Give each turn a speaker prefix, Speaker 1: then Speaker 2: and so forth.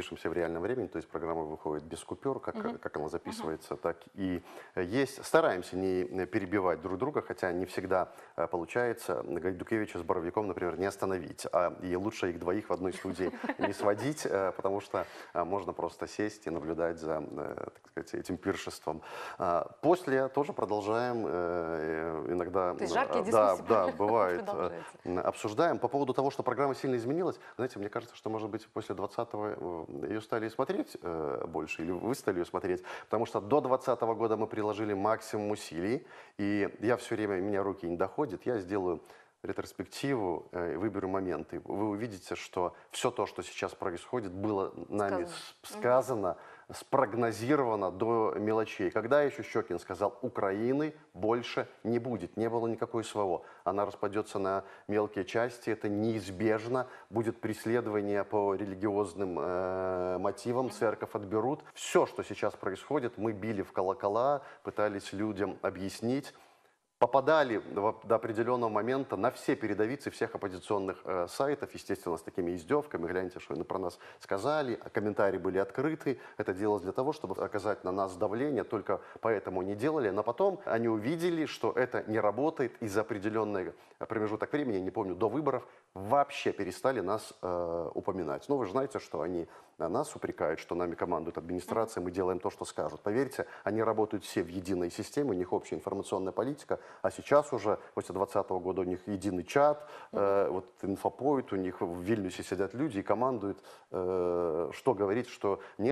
Speaker 1: пишемся в реальном времени, то есть программа выходит без купюр, как, угу. как она записывается, угу. так и есть. Стараемся не перебивать друг друга, хотя не всегда э, получается. Гайдукевича с Боровиком, например, не остановить, а и лучше их двоих в одной студии не сводить, э, потому что э, можно просто сесть и наблюдать за, так сказать, этим пиршеством. А, после тоже продолжаем иногда... То есть жаркие да, да, бывает. Обсуждаем. По поводу того, что программа сильно изменилась, знаете, мне кажется, что, может быть, после 20 ее стали смотреть э, больше, или вы стали ее смотреть, потому что до 2020 года мы приложили максимум усилий, и я все время, у меня руки не доходят, я сделаю ретроспективу, э, выберу моменты, вы увидите, что все то, что сейчас происходит, было нами сказано, сказано угу. спрогнозировано до мелочей. Когда еще Щекин сказал, Украины больше не будет, не было никакой СВО. Она распадется на мелкие части, это неизбежно, будет преследование по религиозным э, мотивам, церковь отберут. Все, что сейчас происходит, мы били в колокола, пытались людям объяснить попадали в, до определенного момента на все передовицы всех оппозиционных э, сайтов, естественно, с такими издевками. Гляньте, что они про нас сказали, а комментарии были открыты. Это делалось для того, чтобы оказать на нас давление, только поэтому не делали. Но потом они увидели, что это не работает, и за определенный э, промежуток времени, не помню, до выборов, вообще перестали нас э, упоминать. Но вы же знаете, что они нас упрекают, что нами командует администрация, мы делаем то, что скажут. Поверьте, они работают все в единой системе, у них общая информационная политика – а сейчас уже, после 2020 года у них единый чат, э, вот инфопоид, у них в Вильнюсе сидят люди и командуют, э, что говорить, что не